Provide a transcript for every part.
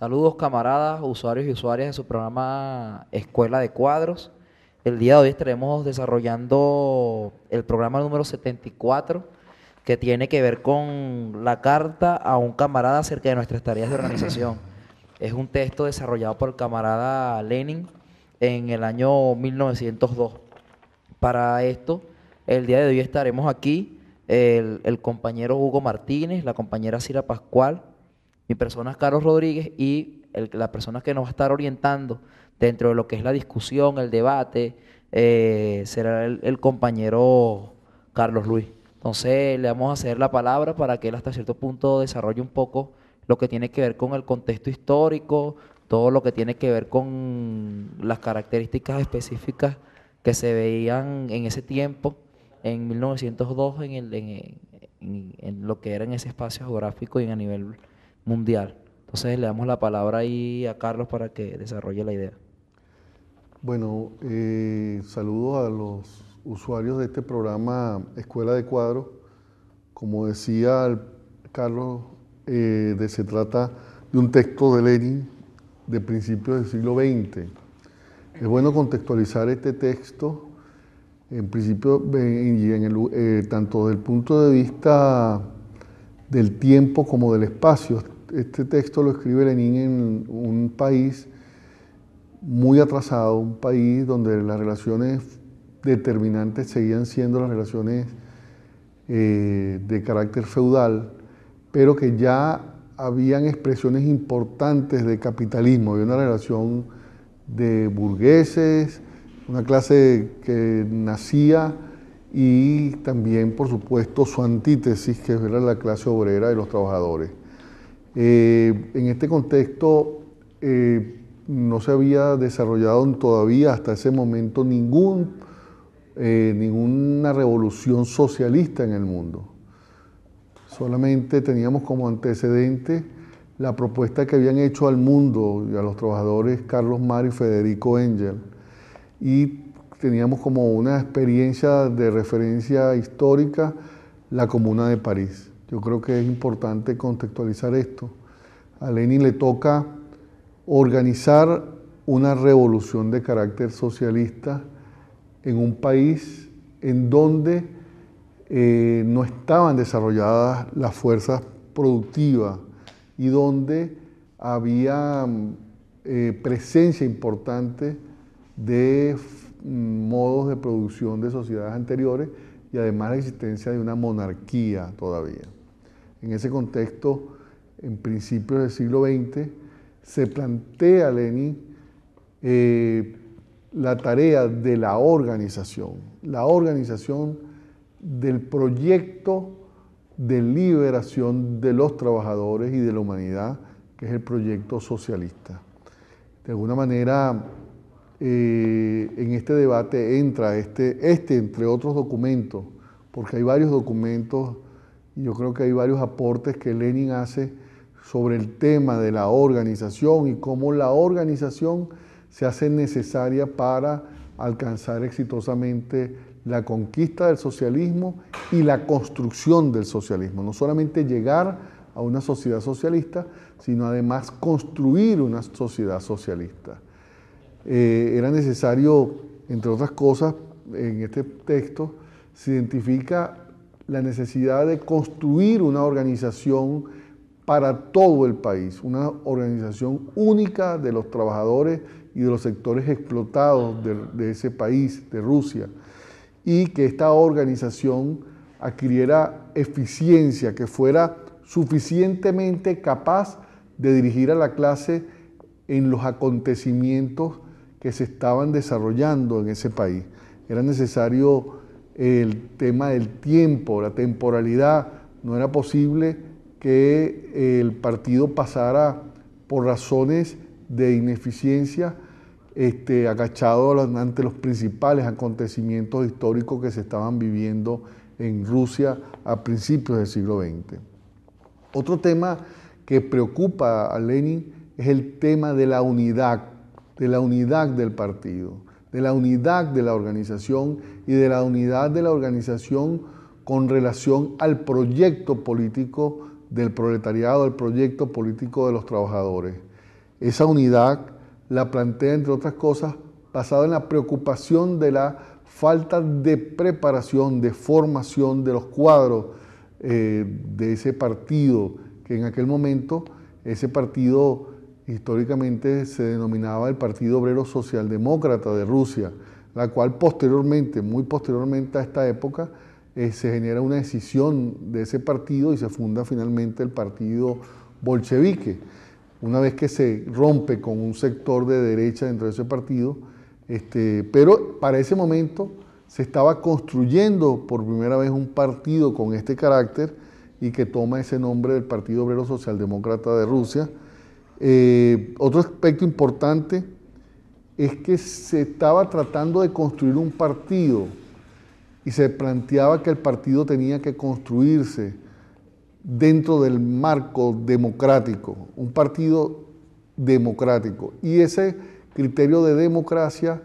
Saludos camaradas, usuarios y usuarias de su programa Escuela de Cuadros. El día de hoy estaremos desarrollando el programa número 74 que tiene que ver con la carta a un camarada acerca de nuestras tareas de organización. es un texto desarrollado por el camarada Lenin en el año 1902. Para esto, el día de hoy estaremos aquí el, compañero Hugo Martínez, la compañera Cira Pascual, mi persona es Carlos Rodríguez y la persona que nos va a estar orientando dentro de lo que es la discusión, el debate, eh, será el, compañero Carlos Luis. Entonces le vamos a hacer la palabra para que él hasta cierto punto desarrolle un poco lo que tiene que ver con el contexto histórico, todo lo que tiene que ver con las características específicas que se veían en ese tiempo, en 1902, en, el, en, en, en lo que era en ese espacio geográfico y a nivel mundial. Entonces le damos la palabra ahí a Carlos para que desarrolle la idea. Bueno, eh, saludos a los usuarios de este programa Escuela de Cuadro. Como decía Carlos, eh, de, se trata de un texto de Lenin de principios del siglo XX. Es bueno contextualizar este texto, en principio, eh, tanto desde el punto de vista del tiempo como del espacio. Este texto lo escribe Lenin en un país muy atrasado, un país donde las relaciones determinantes seguían siendo las relaciones eh, de carácter feudal, pero que ya habían expresiones importantes de capitalismo, había una relación de burgueses, una clase que nacía y también, por supuesto, su antítesis, que era la clase obrera y los trabajadores. Eh, en este contexto, eh, no se había desarrollado todavía hasta ese momento ningún, eh, ninguna revolución socialista en el mundo. Solamente teníamos como antecedente la propuesta que habían hecho al mundo y a los trabajadores Carlos Mar y Federico Engel. Y teníamos como una experiencia de referencia histórica la Comuna de París. Yo creo que es importante contextualizar esto. A Lenin le toca organizar una revolución de carácter socialista en un país en donde eh, no estaban desarrolladas las fuerzas productivas y donde había eh, presencia importante de modos de producción de sociedades anteriores y además la existencia de una monarquía todavía. En ese contexto, en principios del siglo XX, se plantea Lenin eh, la tarea de la organización, la organización del proyecto de liberación de los trabajadores y de la humanidad, que es el proyecto socialista. De alguna manera, eh, en este debate entra este, este, entre otros documentos, porque hay varios documentos y yo creo que hay varios aportes que Lenin hace sobre el tema de la organización y cómo la organización se hace necesaria para alcanzar exitosamente la conquista del socialismo y la construcción del socialismo. No solamente llegar a una sociedad socialista, sino además construir una sociedad socialista. Eh, era necesario, entre otras cosas, en este texto se identifica la necesidad de construir una organización para todo el país, una organización única de los trabajadores y de los sectores explotados de ese país, de Rusia, y que esta organización adquiriera eficiencia, que fuera suficientemente capaz de dirigir a la clase en los acontecimientos que se estaban desarrollando en ese país. Era necesario el tema del tiempo, la temporalidad. No era posible que el partido pasara por razones de ineficiencia este, agachado ante los principales acontecimientos históricos que se estaban viviendo en Rusia a principios del siglo XX. Otro tema que preocupa a Lenin es el tema de la unidad de la unidad del partido, de la unidad de la organización y de la unidad de la organización con relación al proyecto político del proletariado, al proyecto político de los trabajadores. Esa unidad la plantea, entre otras cosas, basada en la preocupación de la falta de preparación, de formación de los cuadros eh, de ese partido, que en aquel momento ese partido históricamente se denominaba el Partido Obrero Socialdemócrata de Rusia, la cual posteriormente, muy posteriormente a esta época, eh, se genera una decisión de ese partido y se funda finalmente el Partido Bolchevique. Una vez que se rompe con un sector de derecha dentro de ese partido, este, pero para ese momento se estaba construyendo por primera vez un partido con este carácter y que toma ese nombre del Partido Obrero Socialdemócrata de Rusia eh, otro aspecto importante es que se estaba tratando de construir un partido y se planteaba que el partido tenía que construirse dentro del marco democrático, un partido democrático. Y ese criterio de democracia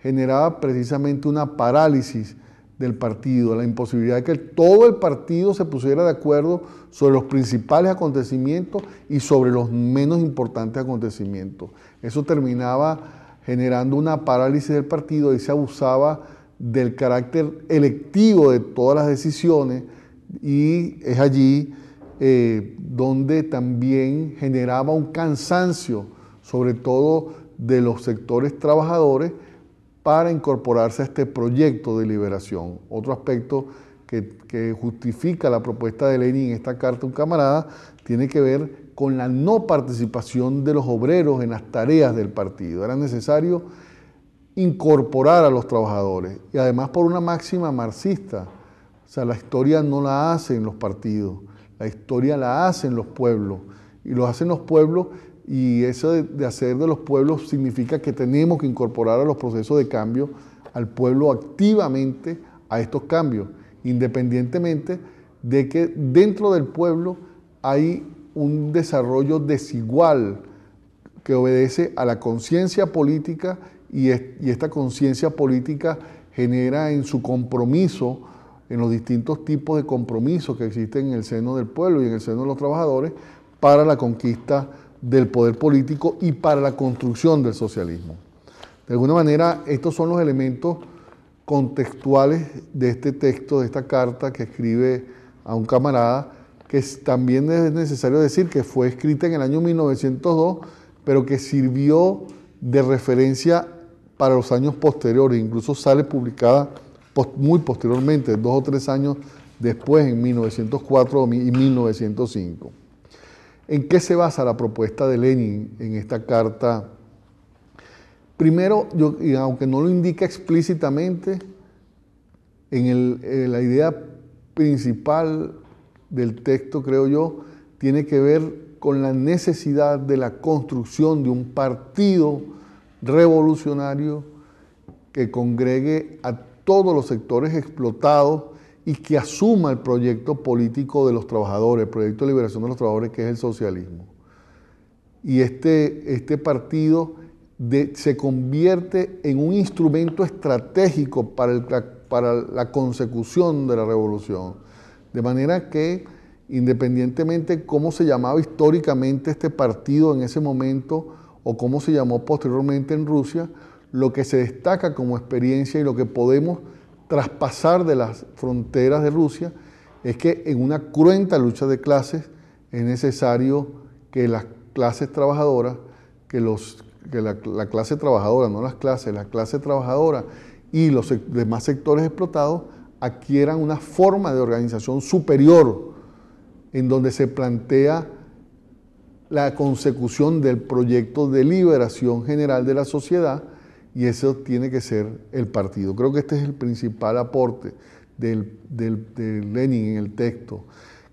generaba precisamente una parálisis del partido, la imposibilidad de que todo el partido se pusiera de acuerdo sobre los principales acontecimientos y sobre los menos importantes acontecimientos. Eso terminaba generando una parálisis del partido y se abusaba del carácter electivo de todas las decisiones y es allí eh, donde también generaba un cansancio, sobre todo de los sectores trabajadores, para incorporarse a este proyecto de liberación. Otro aspecto que, justifica la propuesta de Lenin en esta carta un camarada tiene que ver con la no participación de los obreros en las tareas del partido. Era necesario incorporar a los trabajadores y además por una máxima marxista. O sea, la historia no la hacen los partidos, la historia la hacen los pueblos y lo hacen los pueblos y eso de, hacer de los pueblos significa que tenemos que incorporar a los procesos de cambio al pueblo activamente a estos cambios independientemente de que dentro del pueblo hay un desarrollo desigual que obedece a la conciencia política y, esta conciencia política genera en su compromiso, en los distintos tipos de compromisos que existen en el seno del pueblo y en el seno de los trabajadores, para la conquista del poder político y para la construcción del socialismo. De alguna manera, estos son los elementos contextuales de este texto, de esta carta que escribe a un camarada, que también es necesario decir que fue escrita en el año 1902, pero que sirvió de referencia para los años posteriores, incluso sale publicada muy posteriormente, dos o tres años después, en 1904 y 1905. ¿En qué se basa la propuesta de Lenin en esta carta Primero, yo, y aunque no lo indica explícitamente, en, eh, la idea principal del texto, creo yo, tiene que ver con la necesidad de la construcción de un partido revolucionario que congregue a todos los sectores explotados y que asuma el proyecto político de los trabajadores, el proyecto de liberación de los trabajadores que es el socialismo. Y este, este partido se convierte en un instrumento estratégico para, para la consecución de la revolución. De manera que, independientemente cómo se llamaba históricamente este partido en ese momento o cómo se llamó posteriormente en Rusia, lo que se destaca como experiencia y lo que podemos traspasar de las fronteras de Rusia es que en una cruenta lucha de clases es necesario que las clases trabajadoras, que los que la, clase trabajadora, no las clases, la clase trabajadora y los demás sectores explotados adquieran una forma de organización superior en donde se plantea la consecución del proyecto de liberación general de la sociedad y eso tiene que ser el partido. Creo que este es el principal aporte de Lenin en el texto.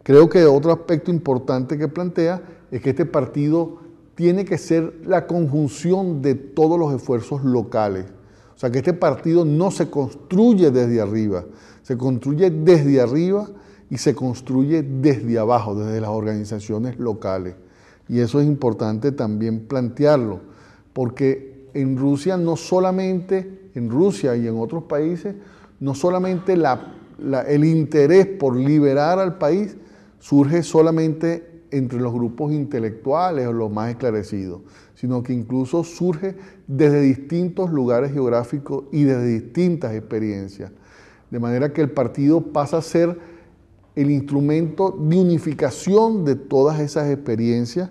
Creo que otro aspecto importante que plantea es que este partido tiene que ser la conjunción de todos los esfuerzos locales. O sea, que este partido no se construye desde arriba, se construye desde arriba y se construye desde abajo, desde las organizaciones locales. Y eso es importante también plantearlo, porque en Rusia no solamente, en Rusia y en otros países, no solamente el interés por liberar al país surge solamente entre los grupos intelectuales o los más esclarecidos, sino que incluso surge desde distintos lugares geográficos y desde distintas experiencias. De manera que el partido pasa a ser el instrumento de unificación de todas esas experiencias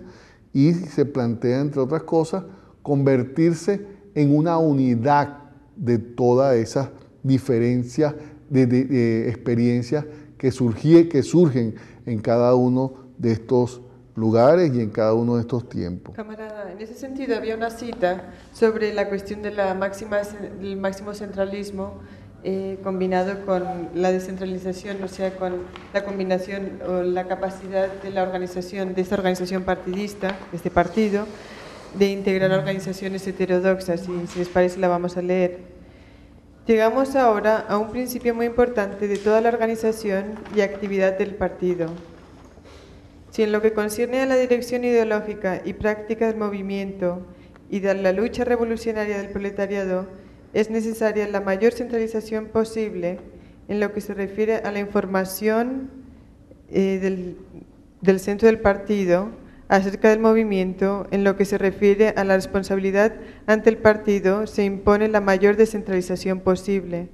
y se plantea, entre otras cosas, convertirse en una unidad de todas esas diferencias de, experiencias que, surgie que surgen en cada uno de estos lugares y en cada uno de estos tiempos. Camarada, en ese sentido había una cita sobre la cuestión del máximo centralismo eh, combinado con la descentralización, o sea, con la combinación o la capacidad de la organización, de esta organización partidista, de este partido, de integrar organizaciones heterodoxas, y si les parece la vamos a leer. Llegamos ahora a un principio muy importante de toda la organización y actividad del partido, si en lo que concierne a la dirección ideológica y práctica del movimiento y de la lucha revolucionaria del proletariado, es necesaria la mayor centralización posible en lo que se refiere a la información eh, del, del centro del partido acerca del movimiento, en lo que se refiere a la responsabilidad ante el partido, se impone la mayor descentralización posible.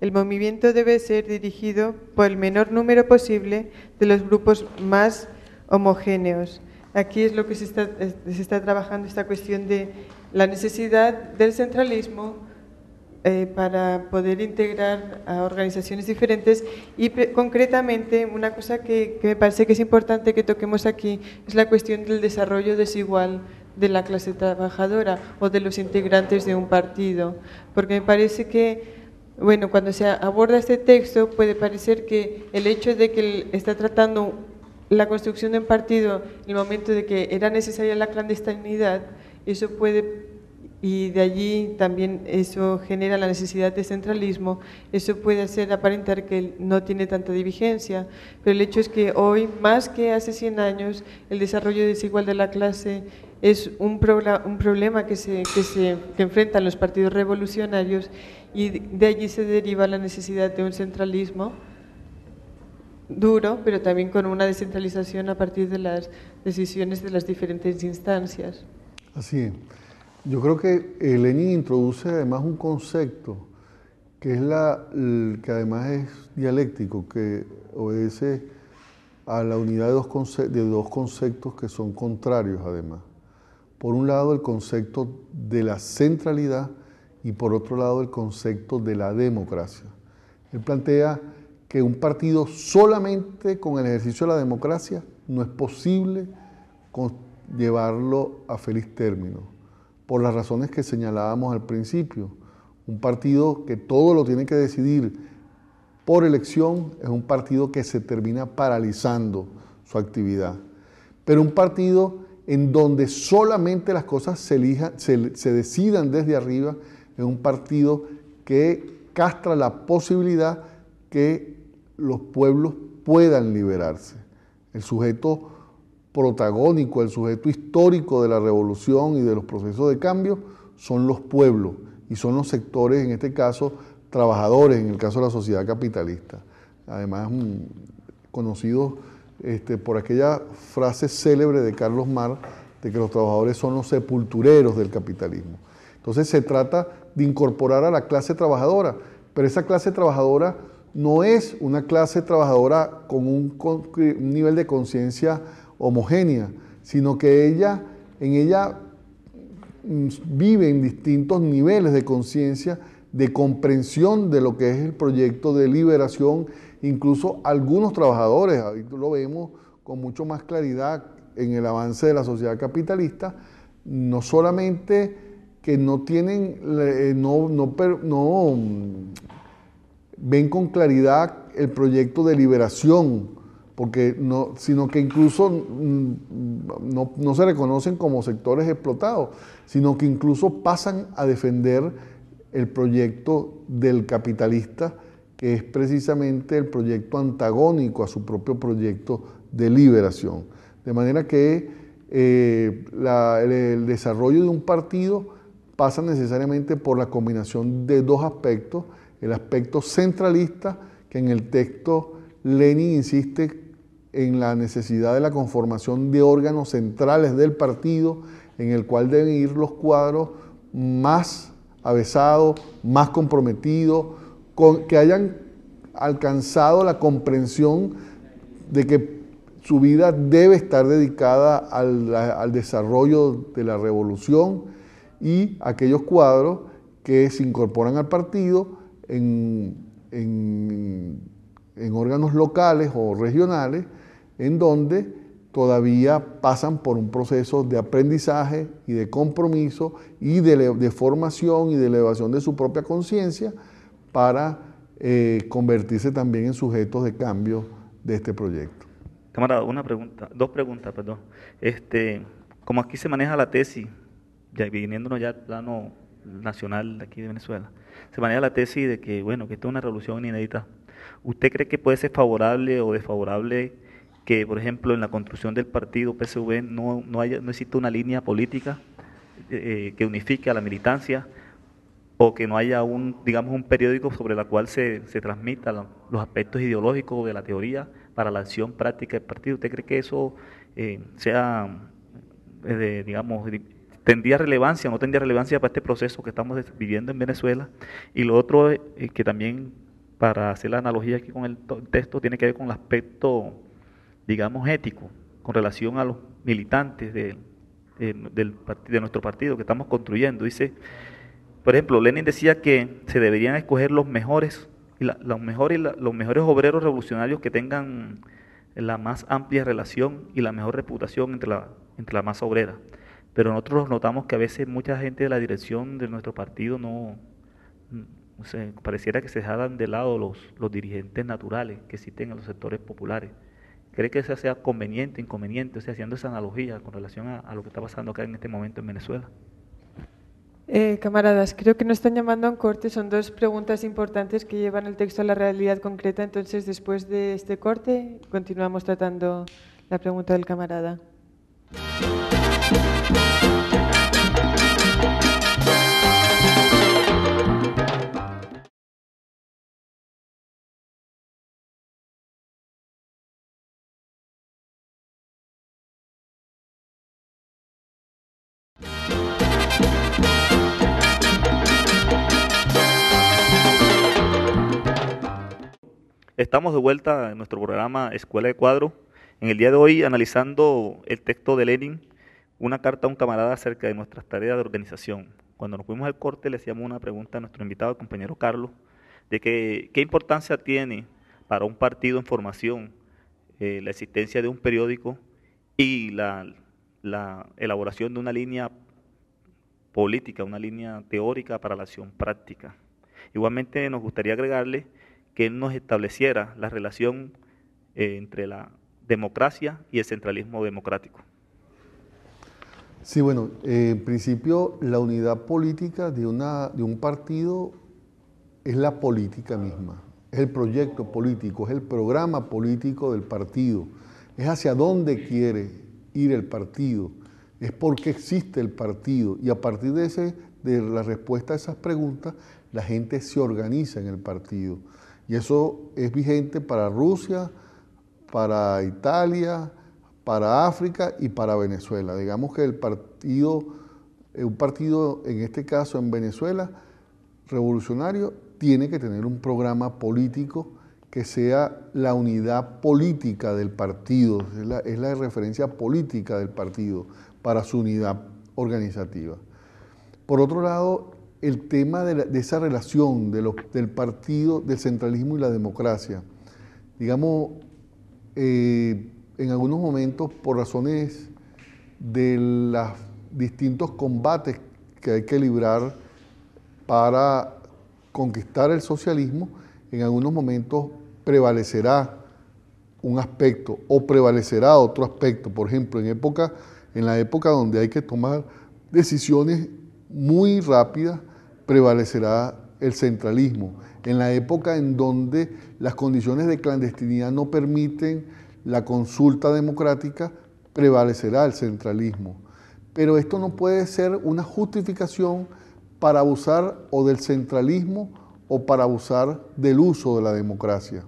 El movimiento debe ser dirigido por el menor número posible de los grupos más homogéneos. Aquí es lo que se está, trabajando, esta cuestión de la necesidad del centralismo eh, para poder integrar a organizaciones diferentes y concretamente una cosa que, me parece que es importante que toquemos aquí es la cuestión del desarrollo desigual de la clase trabajadora o de los integrantes de un partido, porque me parece que bueno, cuando se aborda este texto puede parecer que el hecho de que está tratando la construcción de un partido en el momento de que era necesaria la clandestinidad, eso puede, y de allí también eso genera la necesidad de centralismo, eso puede hacer aparentar que no tiene tanta divigencia, pero el hecho es que hoy, más que hace 100 años, el desarrollo desigual de la clase es un, problema que se, que se que enfrentan los partidos revolucionarios y de allí se deriva la necesidad de un centralismo duro, pero también con una descentralización a partir de las decisiones de las diferentes instancias. Así es. Yo creo que eh, Lenin introduce además un concepto que es la que además es dialéctico, que obedece a la unidad de dos, de dos conceptos que son contrarios además. Por un lado el concepto de la centralidad y por otro lado el concepto de la democracia. Él plantea que un partido solamente con el ejercicio de la democracia no es posible llevarlo a feliz término, por las razones que señalábamos al principio. Un partido que todo lo tiene que decidir por elección es un partido que se termina paralizando su actividad. Pero un partido en donde solamente las cosas se, elijan, se, decidan desde arriba es un partido que castra la posibilidad que los pueblos puedan liberarse. El sujeto protagónico, el sujeto histórico de la revolución y de los procesos de cambio son los pueblos y son los sectores, en este caso, trabajadores, en el caso de la sociedad capitalista. Además, mm, conocidos este, por aquella frase célebre de Carlos Mar de que los trabajadores son los sepultureros del capitalismo. Entonces se trata de incorporar a la clase trabajadora, pero esa clase trabajadora no es una clase trabajadora con un, nivel de conciencia homogénea, sino que ella, en ella mm, vive en distintos niveles de conciencia, de comprensión de lo que es el proyecto de liberación, incluso algunos trabajadores, lo vemos con mucho más claridad en el avance de la sociedad capitalista, no solamente que no tienen, eh, no, no mm, ven con claridad el proyecto de liberación, porque no, sino que incluso mm, no, se reconocen como sectores explotados, sino que incluso pasan a defender el proyecto del capitalista, que es precisamente el proyecto antagónico a su propio proyecto de liberación. De manera que eh, el desarrollo de un partido pasa necesariamente por la combinación de dos aspectos, el aspecto centralista que en el texto Lenin insiste en la necesidad de la conformación de órganos centrales del partido en el cual deben ir los cuadros más avesados, más comprometidos, que hayan alcanzado la comprensión de que su vida debe estar dedicada al desarrollo de la revolución y aquellos cuadros que se incorporan al partido en, órganos locales o regionales en donde todavía pasan por un proceso de aprendizaje y de compromiso y de, formación y de elevación de su propia conciencia para eh, convertirse también en sujetos de cambio de este proyecto. Camarada, una pregunta, dos preguntas, perdón. Este, como aquí se maneja la tesis, ya viniéndonos ya al plano nacional de aquí de Venezuela, se maneja la tesis de que, bueno, que esto es una revolución inédita. ¿Usted cree que puede ser favorable o desfavorable que, por ejemplo, en la construcción del partido PSV no, no, haya, no exista una línea política eh, eh, que unifique a la militancia o que no haya un, digamos, un periódico sobre el cual se, se transmitan los aspectos ideológicos de la teoría para la acción práctica del partido? ¿Usted cree que eso eh, sea, digamos, ¿Tendría relevancia o no tendría relevancia para este proceso que estamos viviendo en Venezuela? Y lo otro, eh, que también, para hacer la analogía aquí con el texto, tiene que ver con el aspecto, digamos, ético, con relación a los militantes de, de nuestro partido que estamos construyendo. Dice, por ejemplo, Lenin decía que se deberían escoger los mejores, los, mejores los mejores obreros revolucionarios que tengan la más amplia relación y la mejor reputación entre la, entre la masa obrera pero nosotros notamos que a veces mucha gente de la dirección de nuestro partido no, pareciera que se dejaran de lado los, los dirigentes naturales que existen en los sectores populares. ¿Cree que eso sea conveniente, inconveniente, o sea, haciendo esa analogía con relación a, lo que está pasando acá en este momento en Venezuela? Eh, camaradas, creo que no están llamando a un corte, son dos preguntas importantes que llevan el texto a la realidad concreta, entonces después de este corte continuamos tratando la pregunta del camarada. Estamos de vuelta en nuestro programa Escuela de Cuadro. En el día de hoy analizando el texto de Lenin, una carta a un camarada acerca de nuestras tareas de organización. Cuando nos fuimos al corte le hacíamos una pregunta a nuestro invitado, compañero Carlos, de qué importancia tiene para un partido en formación eh, la existencia de un periódico y la elaboración de una línea política, una línea teórica para la acción práctica. Igualmente nos gustaría agregarle que nos estableciera la relación eh, entre la democracia y el centralismo democrático. Sí, bueno, eh, en principio la unidad política de, una, de un partido es la política misma, es el proyecto político, es el programa político del partido, es hacia dónde quiere ir el partido, es por qué existe el partido y a partir de, ese, de la respuesta a esas preguntas la gente se organiza en el partido. Y eso es vigente para Rusia, para Italia, para África y para Venezuela. Digamos que el partido, un partido en este caso en Venezuela, revolucionario, tiene que tener un programa político que sea la unidad política del partido, es la, es la referencia política del partido para su unidad organizativa. Por otro lado, el tema de, esa relación de lo, del partido, del centralismo y la democracia. Digamos, eh, en algunos momentos, por razones de los distintos combates que hay que librar para conquistar el socialismo, en algunos momentos prevalecerá un aspecto o prevalecerá otro aspecto. Por ejemplo, en, época, en la época donde hay que tomar decisiones muy rápidas, prevalecerá el centralismo, en la época en donde las condiciones de clandestinidad no permiten la consulta democrática, prevalecerá el centralismo. Pero esto no puede ser una justificación para abusar o del centralismo o para abusar del uso de la democracia.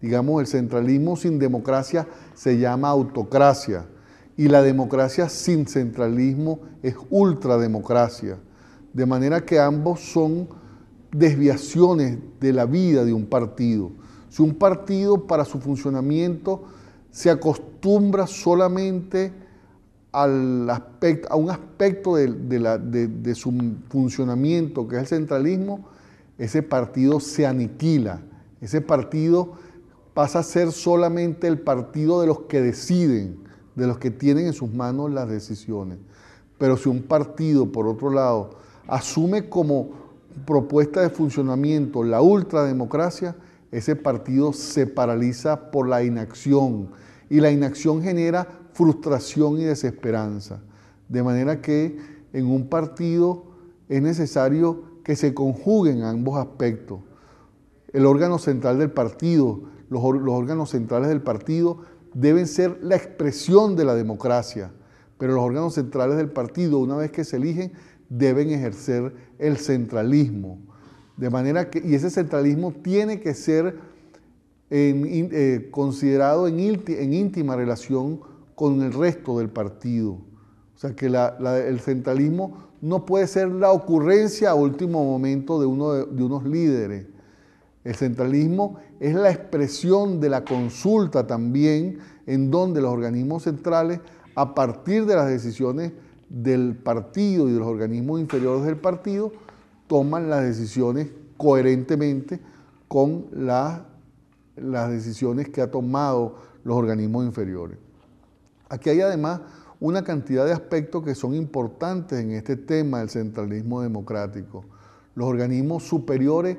Digamos, el centralismo sin democracia se llama autocracia y la democracia sin centralismo es ultrademocracia. De manera que ambos son desviaciones de la vida de un partido. Si un partido para su funcionamiento se acostumbra solamente al aspecto, a un aspecto de su funcionamiento, que es el centralismo, ese partido se aniquila. Ese partido pasa a ser solamente el partido de los que deciden, de los que tienen en sus manos las decisiones. Pero si un partido, por otro lado, asume como propuesta de funcionamiento la ultrademocracia, ese partido se paraliza por la inacción y la inacción genera frustración y desesperanza. De manera que en un partido es necesario que se conjuguen ambos aspectos. El órgano central del partido, los, órganos centrales del partido deben ser la expresión de la democracia, pero los órganos centrales del partido, una vez que se eligen, deben ejercer el centralismo. De manera que, y ese centralismo tiene que ser eh, considerado en, íntima relación con el resto del partido. O sea que el centralismo no puede ser la ocurrencia a último momento de, uno de unos líderes. El centralismo es la expresión de la consulta también, en donde los organismos centrales, a partir de las decisiones del partido y de los organismos inferiores del partido toman las decisiones coherentemente con las decisiones que han tomado los organismos inferiores. Aquí hay además una cantidad de aspectos que son importantes en este tema del centralismo democrático. Los organismos superiores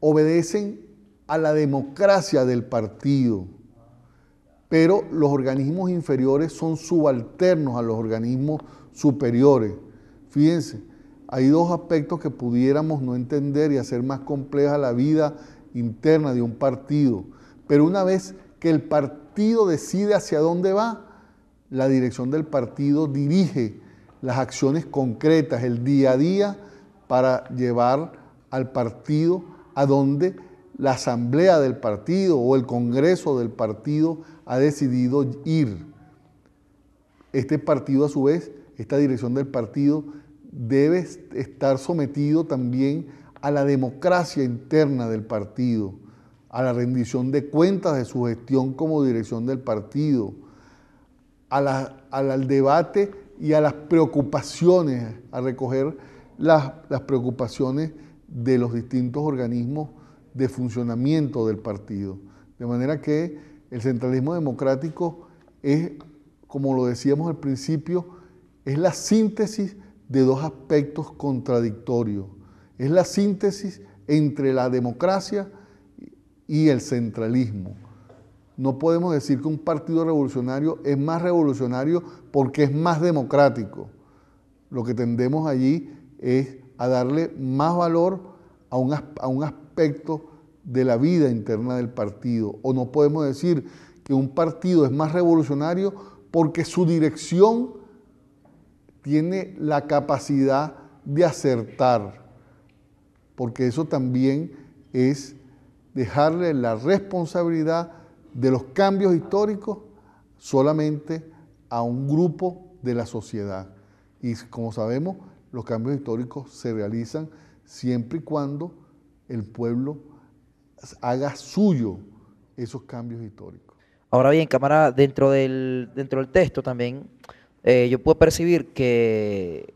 obedecen a la democracia del partido, pero los organismos inferiores son subalternos a los organismos superiores. Fíjense, hay dos aspectos que pudiéramos no entender y hacer más compleja la vida interna de un partido. Pero una vez que el partido decide hacia dónde va, la dirección del partido dirige las acciones concretas, el día a día, para llevar al partido a donde la asamblea del partido o el congreso del partido ha decidido ir. Este partido a su vez esta dirección del partido, debe estar sometido también a la democracia interna del partido, a la rendición de cuentas de su gestión como dirección del partido, al debate y a las preocupaciones, a recoger las, las preocupaciones de los distintos organismos de funcionamiento del partido. De manera que el centralismo democrático es, como lo decíamos al principio, es la síntesis de dos aspectos contradictorios. Es la síntesis entre la democracia y el centralismo. No podemos decir que un partido revolucionario es más revolucionario porque es más democrático. Lo que tendemos allí es a darle más valor a un, a un aspecto de la vida interna del partido. O no podemos decir que un partido es más revolucionario porque su dirección tiene la capacidad de acertar, porque eso también es dejarle la responsabilidad de los cambios históricos solamente a un grupo de la sociedad. Y como sabemos, los cambios históricos se realizan siempre y cuando el pueblo haga suyo esos cambios históricos. Ahora bien, Cámara, dentro del, dentro del texto también eh, yo puedo percibir que,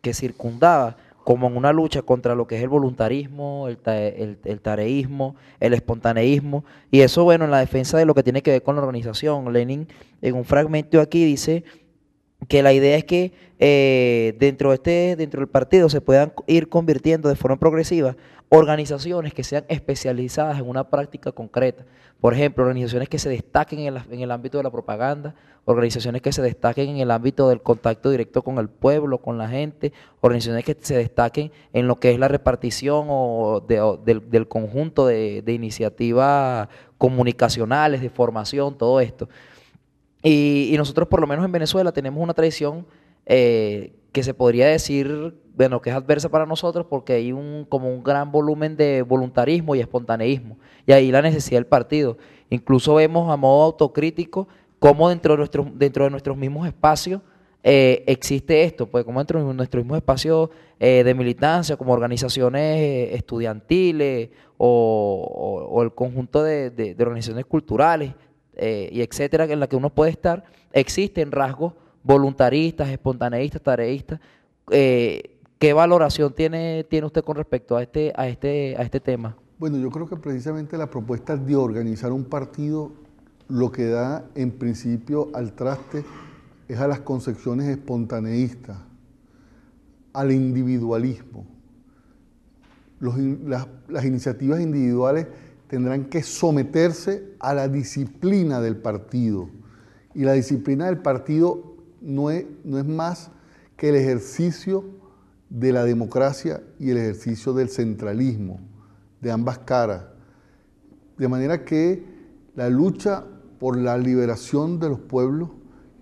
que circundaba como en una lucha contra lo que es el voluntarismo, el, tareísmo, el espontaneísmo, y eso, bueno, en la defensa de lo que tiene que ver con la organización. Lenin, en un fragmento aquí, dice que la idea es que eh, dentro, de este, dentro del partido se puedan ir convirtiendo de forma progresiva organizaciones que sean especializadas en una práctica concreta. Por ejemplo, organizaciones que se destaquen en, en el ámbito de la propaganda, organizaciones que se destaquen en el ámbito del contacto directo con el pueblo, con la gente, organizaciones que se destaquen en lo que es la repartición o, del, conjunto de, iniciativas comunicacionales, de formación, todo esto. Y, nosotros, por lo menos en Venezuela, tenemos una tradición eh, que se podría decir, bueno, que es adversa para nosotros porque hay un, como un gran volumen de voluntarismo y espontaneísmo. Y ahí la necesidad del partido. Incluso vemos a modo autocrítico cómo dentro de, nuestros, dentro de nuestros mismos espacios eh, existe esto, pues como dentro de nuestros mismos espacios eh, de militancia, como organizaciones eh, estudiantiles o, el conjunto de, organizaciones culturales y etcétera, en la que uno puede estar, existen rasgos voluntaristas, espontaneístas, tareístas. ¿Qué valoración tiene, tiene usted con respecto a este, a, este, a este tema? Bueno, yo creo que precisamente la propuesta de organizar un partido lo que da en principio al traste es a las concepciones espontaneístas, al individualismo. las, iniciativas individuales tendrán que someterse a la disciplina del partido. Y la disciplina del partido no no es más que el ejercicio de la democracia y el ejercicio del centralismo, de ambas caras. De manera que la lucha por la liberación de los pueblos,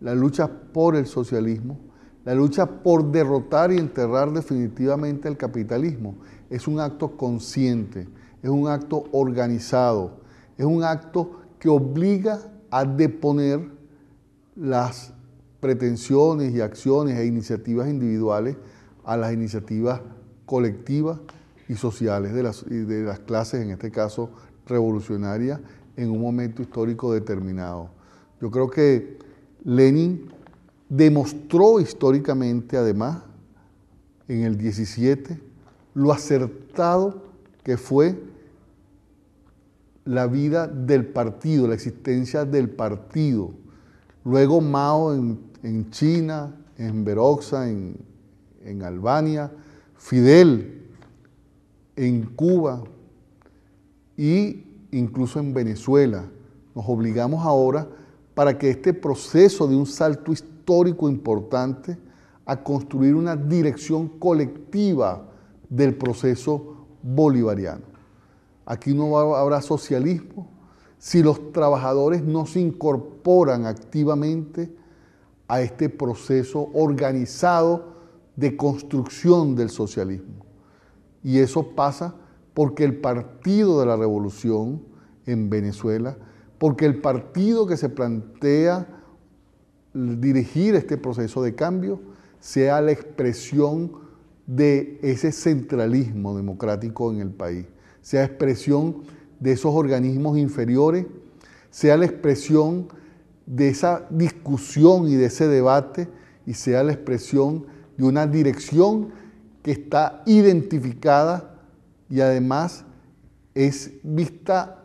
la lucha por el socialismo, la lucha por derrotar y enterrar definitivamente el capitalismo. Es un acto consciente, es un acto organizado, es un acto que obliga a deponer las pretensiones y acciones e iniciativas individuales a las iniciativas colectivas y sociales de las, de las clases, en este caso revolucionarias en un momento histórico determinado. Yo creo que Lenin demostró históricamente, además, en el 17, lo acertado que fue la vida del partido, la existencia del partido. Luego Mao en, China, en Veroxa, en, en Albania, Fidel en Cuba y incluso en Venezuela. Nos obligamos ahora para que este proceso de un salto histórico importante a construir una dirección colectiva del proceso bolivariano. Aquí no habrá socialismo si los trabajadores no se incorporan activamente a este proceso organizado de construcción del socialismo. Y eso pasa porque el partido de la revolución en Venezuela, porque el partido que se plantea dirigir este proceso de cambio sea la expresión de ese centralismo democrático en el país, sea expresión de esos organismos inferiores, sea la expresión de esa discusión y de ese debate y sea la expresión de una dirección que está identificada y además es vista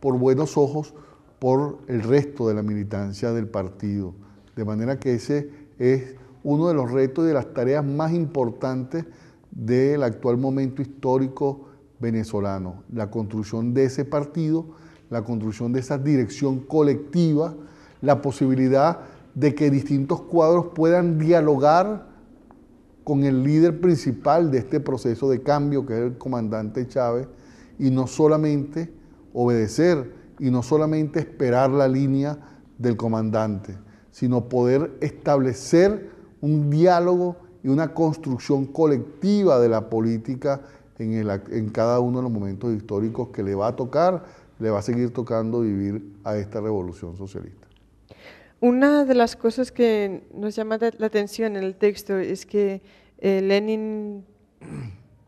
por buenos ojos por el resto de la militancia del partido. De manera que ese es uno de los retos y de las tareas más importantes del actual momento histórico venezolano, la construcción de ese partido, la construcción de esa dirección colectiva, la posibilidad de que distintos cuadros puedan dialogar con el líder principal de este proceso de cambio, que es el comandante Chávez, y no solamente obedecer, y no solamente esperar la línea del comandante, sino poder establecer un diálogo y una construcción colectiva de la política en, en cada uno de los momentos históricos que le va a tocar, le va a seguir tocando vivir a esta revolución socialista. Una de las cosas que nos llama la atención en el texto es que eh, Lenin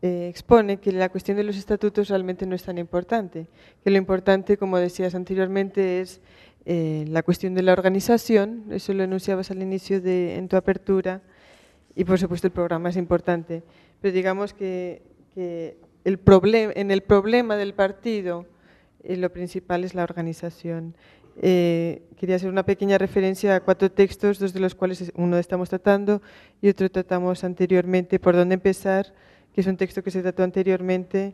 eh, expone que la cuestión de los estatutos realmente no es tan importante, que lo importante, como decías anteriormente, es eh, la cuestión de la organización, eso lo enunciabas al inicio de, en tu apertura, y por supuesto el programa es importante, pero digamos que, en el problema del partido lo principal es la organización. Eh, quería hacer una pequeña referencia a cuatro textos, dos de los cuales uno estamos tratando y otro tratamos anteriormente, por dónde empezar, que es un texto que se trató anteriormente,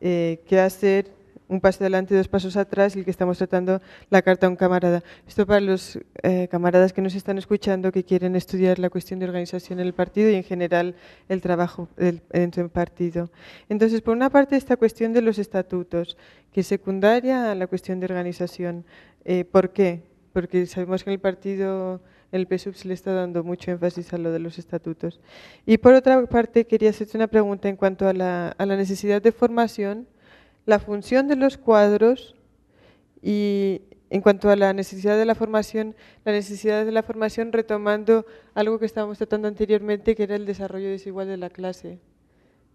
eh, qué hacer un paso adelante, dos pasos atrás, el que estamos tratando la carta a un camarada. Esto para los eh, camaradas que nos están escuchando, que quieren estudiar la cuestión de organización en el partido y en general el trabajo dentro del partido. Entonces, por una parte, esta cuestión de los estatutos, que es secundaria a la cuestión de organización. Eh, ¿Por qué? Porque sabemos que en el partido el PSUB se le está dando mucho énfasis a lo de los estatutos. Y por otra parte, quería hacerte una pregunta en cuanto a la, a la necesidad de formación la función de los cuadros y en cuanto a la necesidad de la formación, la necesidad de la formación retomando algo que estábamos tratando anteriormente, que era el desarrollo desigual de la clase.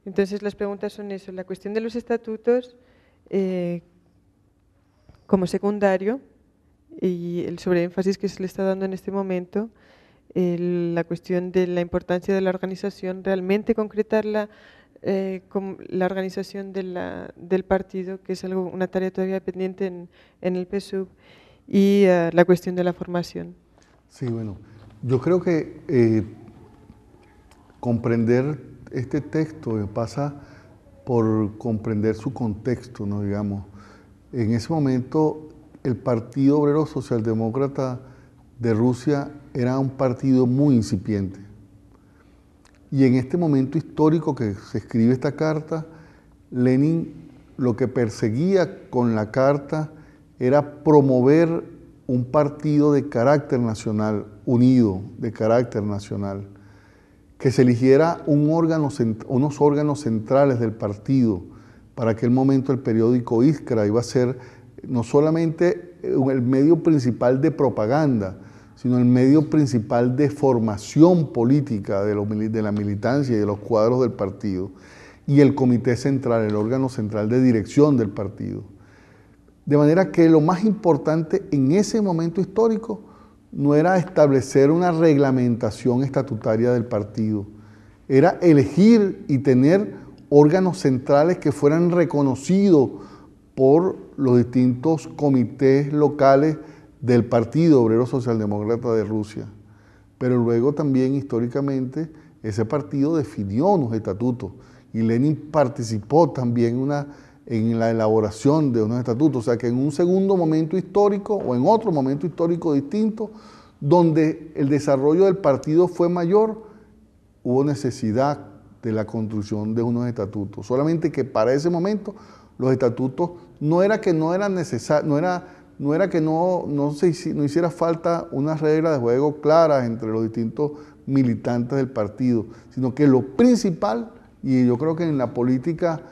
Entonces las preguntas son eso, la cuestión de los estatutos eh, como secundario y el sobreénfasis que se le está dando en este momento, la cuestión de la importancia de la organización, realmente concretarla, eh, con la organización de la, del partido, que es algo, una tarea todavía pendiente en, el PSUV, y eh, la cuestión de la formación. Sí, bueno, yo creo que eh, comprender este texto pasa por comprender su contexto, ¿no? digamos. En ese momento, el Partido Obrero Socialdemócrata de Rusia era un partido muy incipiente y en este momento histórico que se escribe esta carta, Lenin lo que perseguía con la carta era promover un partido de carácter nacional, unido, de carácter nacional, que se eligiera un órgano, unos órganos centrales del partido. Para aquel momento el periódico Iskra iba a ser no solamente eh, el medio principal de propaganda, sino el medio principal de formación política de, la militancia y de los cuadros del partido, y el comité central, el órgano central de dirección del partido. De manera que lo más importante en ese momento histórico no era establecer una reglamentación estatutaria del partido, era elegir y tener órganos centrales que fueran reconocidos por los distintos comités locales del Partido Obrero Socialdemócrata de Rusia. Pero luego también históricamente ese partido definió unos estatutos y Lenin participó también una, en la elaboración de unos estatutos. O sea que en un segundo momento histórico o en otro momento histórico distinto, donde el desarrollo del partido fue mayor, hubo necesidad de la construcción de unos estatutos. Solamente que para ese momento los estatutos no era que no eran necesarios, no era no era que no, no, no hiciera falta una regla de juego clara entre los distintos militantes del partido, sino que lo principal, y yo creo que en la política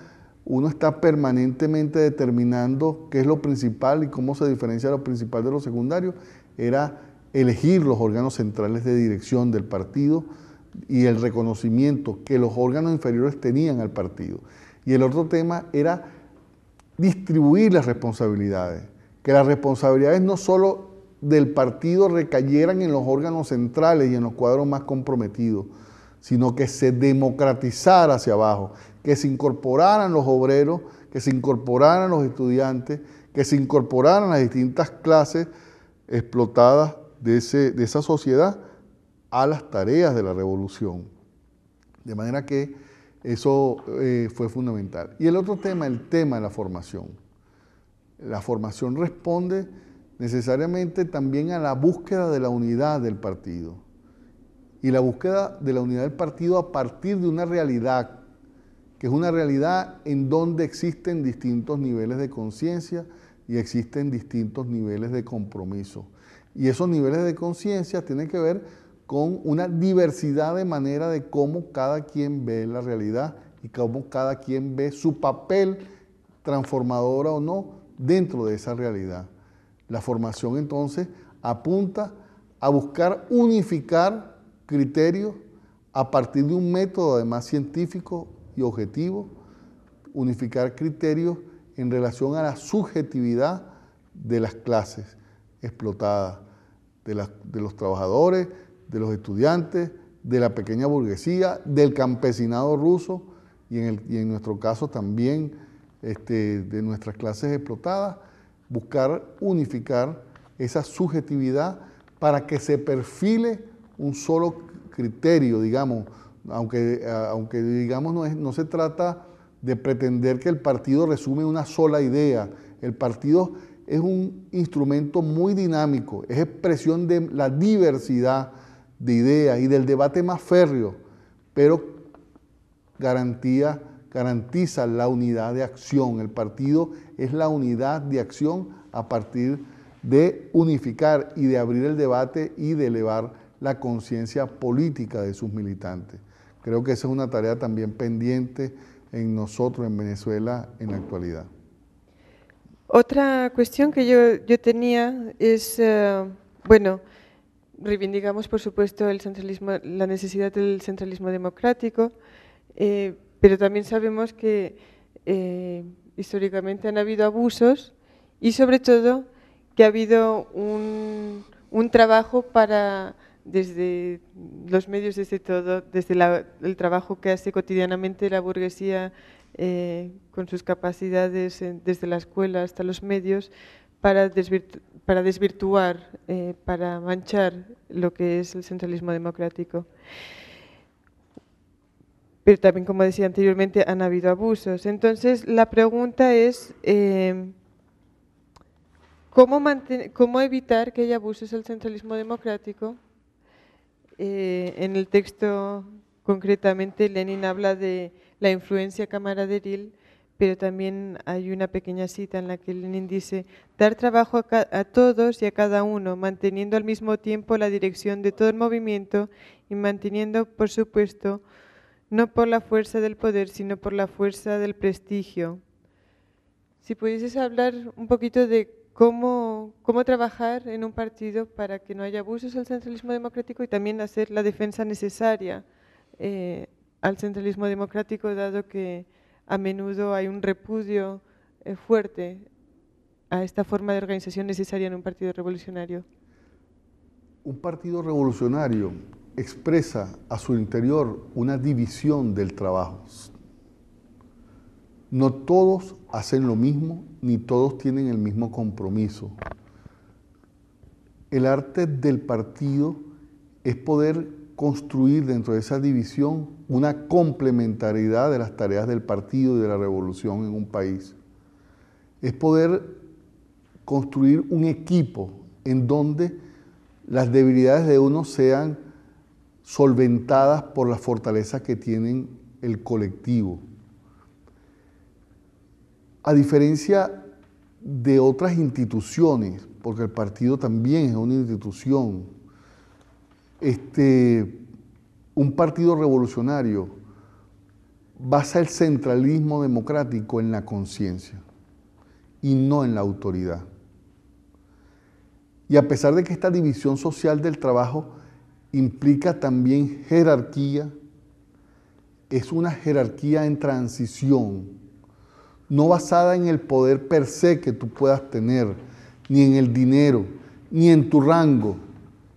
uno está permanentemente determinando qué es lo principal y cómo se diferencia lo principal de lo secundario, era elegir los órganos centrales de dirección del partido y el reconocimiento que los órganos inferiores tenían al partido. Y el otro tema era distribuir las responsabilidades que las responsabilidades no solo del partido recayeran en los órganos centrales y en los cuadros más comprometidos, sino que se democratizara hacia abajo, que se incorporaran los obreros, que se incorporaran los estudiantes, que se incorporaran las distintas clases explotadas de, esa sociedad a las tareas de la revolución. De manera que eso eh, fue fundamental. Y el otro tema, el tema de la formación. La formación responde necesariamente también a la búsqueda de la unidad del partido. Y la búsqueda de la unidad del partido a partir de una realidad, que es una realidad en donde existen distintos niveles de conciencia y existen distintos niveles de compromiso. Y esos niveles de conciencia tienen que ver con una diversidad de manera de cómo cada quien ve la realidad y cómo cada quien ve su papel transformadora o no dentro de esa realidad. La formación entonces apunta a buscar unificar criterios a partir de un método además científico y objetivo, unificar criterios en relación a la subjetividad de las clases explotadas, de, los trabajadores, de los estudiantes, de la pequeña burguesía, del campesinado ruso y en nuestro caso también este, de nuestras clases explotadas, buscar unificar esa subjetividad para que se perfile un solo criterio, digamos, aunque, aunque digamos no, no se trata de pretender que el partido resume una sola idea. El partido es un instrumento muy dinámico, es expresión de la diversidad de ideas y del debate más férreo, pero garantía garantiza la unidad de acción. El partido es la unidad de acción a partir de unificar y de abrir el debate y de elevar la conciencia política de sus militantes. Creo que esa es una tarea también pendiente en nosotros, en Venezuela, en la actualidad. Otra cuestión que yo, yo tenía es, eh, bueno, reivindicamos por supuesto el centralismo, la necesidad del centralismo democrático. Eh, pero también sabemos que eh, históricamente han habido abusos y sobre todo que ha habido un, trabajo para desde los medios, desde todo, desde el trabajo que hace cotidianamente la burguesía eh, con sus capacidades desde la escuela hasta los medios para, para desvirtuar, eh, para manchar lo que es el centralismo democrático pero también, como decía anteriormente, han habido abusos. Entonces, la pregunta es, em, ¿cómo, evitar que haya abusos al centralismo democrático? Eh, en el texto, concretamente, Lenin habla de la influencia camaraderil, pero también hay una pequeña cita en la que Lenin dice, dar trabajo a, todos y a cada uno, manteniendo al mismo tiempo la dirección de todo el movimiento y manteniendo, por supuesto, no por la fuerza del poder, sino por la fuerza del prestigio. Si pudieses hablar un poquito de cómo, trabajar en un partido para que no haya abusos al centralismo democrático y también hacer la defensa necesaria eh, al centralismo democrático, dado que a menudo hay un repudio eh, fuerte a esta forma de organización necesaria en un partido revolucionario. Un partido revolucionario expresa a su interior una división del trabajo. No todos hacen lo mismo, ni todos tienen el mismo compromiso. El arte del partido es poder construir dentro de esa división una complementariedad de las tareas del partido y de la revolución en un país. Es poder construir un equipo en donde las debilidades de uno sean solventadas por las fortalezas que tienen el colectivo. A diferencia de otras instituciones, porque el partido también es una institución, este, un partido revolucionario basa el centralismo democrático en la conciencia y no en la autoridad. Y a pesar de que esta división social del trabajo implica también jerarquía, es una jerarquía en transición, no basada en el poder per se que tú puedas tener, ni en el dinero, ni en tu rango,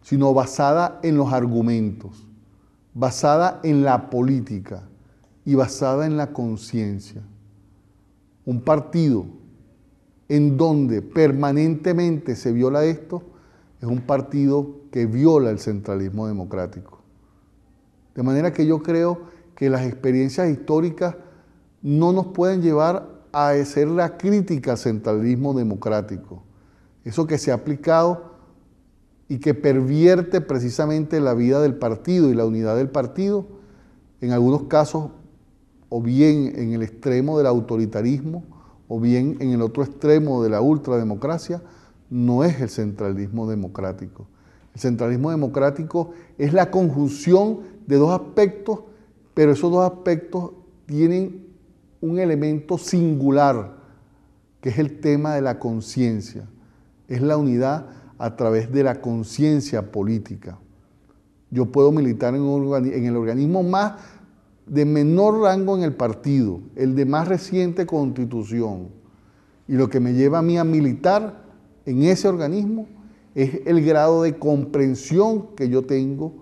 sino basada en los argumentos, basada en la política y basada en la conciencia. Un partido en donde permanentemente se viola esto es un partido que viola el centralismo democrático. De manera que yo creo que las experiencias históricas no nos pueden llevar a hacer la crítica al centralismo democrático, eso que se ha aplicado y que pervierte precisamente la vida del partido y la unidad del partido, en algunos casos o bien en el extremo del autoritarismo o bien en el otro extremo de la ultrademocracia, no es el centralismo democrático. El centralismo democrático es la conjunción de dos aspectos, pero esos dos aspectos tienen un elemento singular, que es el tema de la conciencia. Es la unidad a través de la conciencia política. Yo puedo militar en, el organismo más de menor rango en el partido, el de más reciente constitución. Y lo que me lleva a mí a militar en ese organismo es el grado de comprensión que yo tengo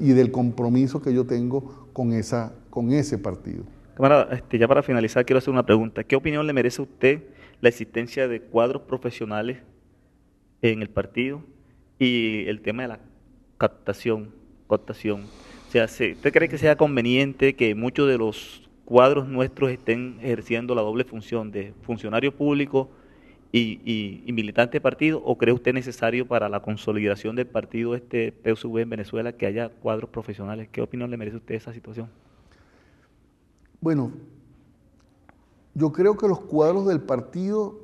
y del compromiso que yo tengo con, esa, con ese partido. Este, ya para finalizar quiero hacer una pregunta. ¿Qué opinión le merece a usted la existencia de cuadros profesionales en el partido y el tema de la captación? O sea, ¿usted cree que sea conveniente que muchos de los cuadros nuestros estén ejerciendo la doble función de funcionario público y, militante de partido o cree usted necesario para la consolidación del partido este PSV en Venezuela que haya cuadros profesionales? ¿Qué opinión le merece usted esa situación? Bueno, yo creo que los cuadros del partido,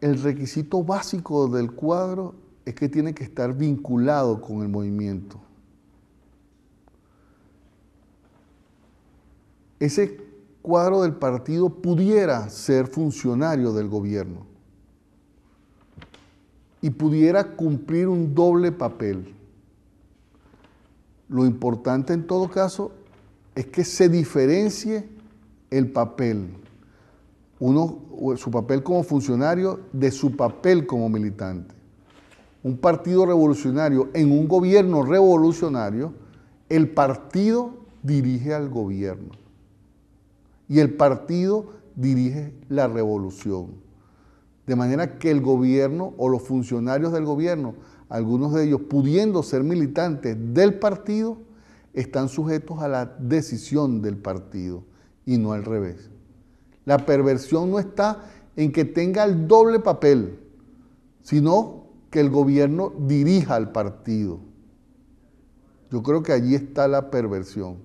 el requisito básico del cuadro es que tiene que estar vinculado con el movimiento. Ese cuadro del partido pudiera ser funcionario del gobierno y pudiera cumplir un doble papel. Lo importante en todo caso es que se diferencie el papel, uno, su papel como funcionario de su papel como militante. Un partido revolucionario en un gobierno revolucionario, el partido dirige al gobierno y el partido dirige la revolución. De manera que el gobierno o los funcionarios del gobierno, algunos de ellos pudiendo ser militantes del partido, están sujetos a la decisión del partido y no al revés. La perversión no está en que tenga el doble papel, sino que el gobierno dirija al partido. Yo creo que allí está la perversión.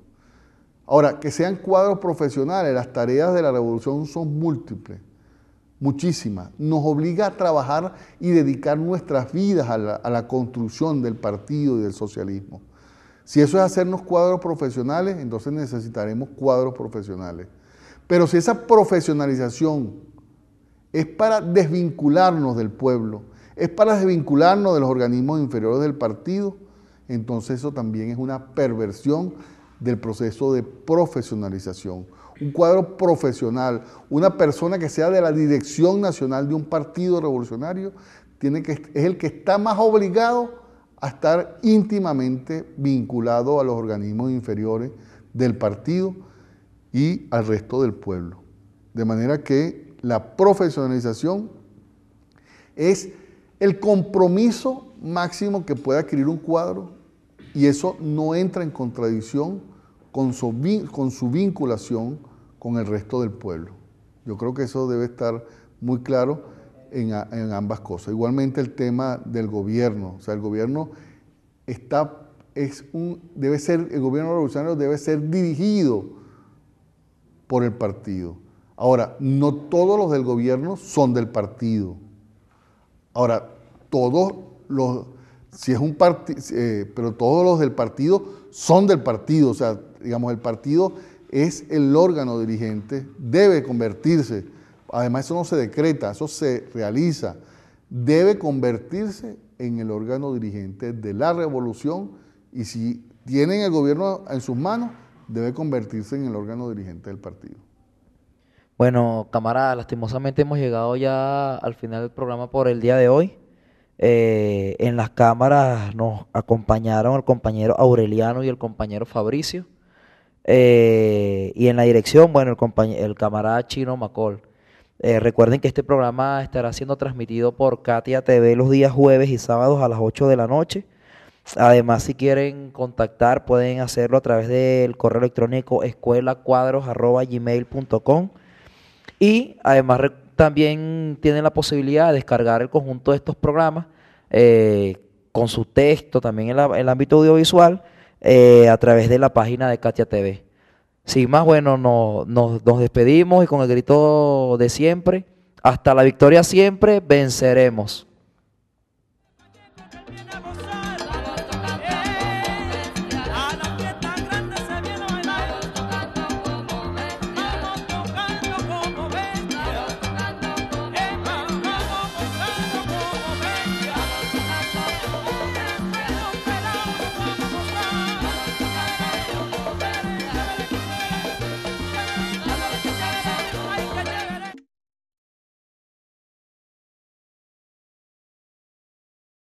Ahora, que sean cuadros profesionales, las tareas de la revolución son múltiples muchísima. Nos obliga a trabajar y dedicar nuestras vidas a la, a la, construcción del partido y del socialismo. Si eso es hacernos cuadros profesionales, entonces necesitaremos cuadros profesionales. Pero si esa profesionalización es para desvincularnos del pueblo, es para desvincularnos de los organismos inferiores del partido, entonces eso también es una perversión del proceso de profesionalización un cuadro profesional, una persona que sea de la dirección nacional de un partido revolucionario, tiene que, es el que está más obligado a estar íntimamente vinculado a los organismos inferiores del partido y al resto del pueblo. De manera que la profesionalización es el compromiso máximo que puede adquirir un cuadro y eso no entra en contradicción con su, con su vinculación con el resto del pueblo. Yo creo que eso debe estar muy claro en, ambas cosas. Igualmente el tema del gobierno, o sea, el gobierno está es un, debe ser, el gobierno revolucionario debe ser dirigido por el partido. Ahora, no todos los del gobierno son del partido. Ahora, todos los, si es un partido, eh, pero todos los del partido son del partido. O sea, digamos, el partido es el órgano dirigente, debe convertirse, además eso no se decreta, eso se realiza, debe convertirse en el órgano dirigente de la revolución y si tienen el gobierno en sus manos, debe convertirse en el órgano dirigente del partido. Bueno, camarada, lastimosamente hemos llegado ya al final del programa por el día de hoy. Eh, en las cámaras nos acompañaron el compañero Aureliano y el compañero Fabricio. Eh, y en la dirección, bueno, el, camarada chino Macol. Eh, recuerden que este programa estará siendo transmitido por Katia TV los días jueves y sábados a las 8 de la noche. Además, si quieren contactar, pueden hacerlo a través del correo electrónico escuelacuadros.gmail.com. Y además también tienen la posibilidad de descargar el conjunto de estos programas eh, con su texto, también en el ámbito audiovisual eh, a través de la página de Katia TV. Sin más, bueno, nos despedimos y con el grito de siempre, hasta la victoria siempre, venceremos.